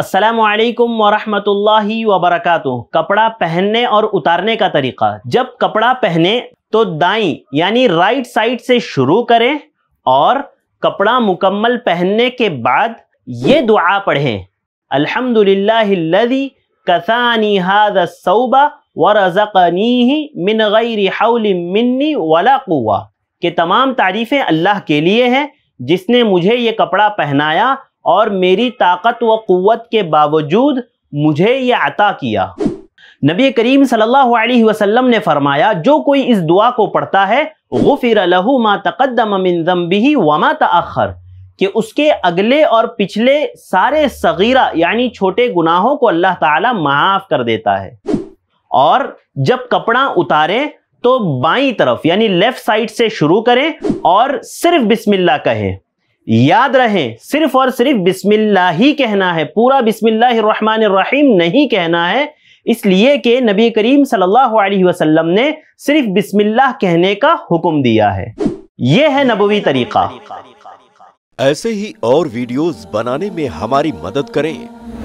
असलकम वरहमतुल्लाहि वबरक कपड़ा पहनने और उतारने का तरीका जब कपड़ा पहने तो दाई यानी राइट साइड से शुरू करें और कपड़ा मुकम्मल पहनने के बाद ये दुआ पढ़ें अल्हम्दुलिल्लाहिल्लज़ी कसानी हादा व रज़क़नीही मिन गैरि मिन्नी वला कुआ के तमाम तारीफ़ें अल्लाह के लिए हैं जिसने मुझे ये कपड़ा पहनाया और मेरी ताकत व क़वत के बावजूद मुझे ये अता किया नबी करीम सल्लल्लाहु अलैहि वसल्लम ने फरमाया जो कोई इस दुआ को पढ़ता है गुफिर लहू मा तकदम मिन जम्बिही वमा तखर कि उसके अगले और पिछले सारे सगीरा यानी छोटे गुनाहों को अल्लाह ताला माफ़ कर देता है और जब कपड़ा उतारें तो बाई तरफ यानी लेफ़्ट साइड से शुरू करें और सिर्फ बिस्मिल्लाह कहें याद रहे सिर्फ और सिर्फ बिस्मिल्ला ही कहना है पूरा बिस्मिल्लाहिर्रहमानिर्रहीम नहीं कहना है इसलिए कि नबी करीम सल्लल्लाहु अलैहि वसल्लम ने सिर्फ बिस्मिल्लाह कहने का हुक्म दिया है यह है नबवी तरीका ऐसे ही और वीडियोस बनाने में हमारी मदद करें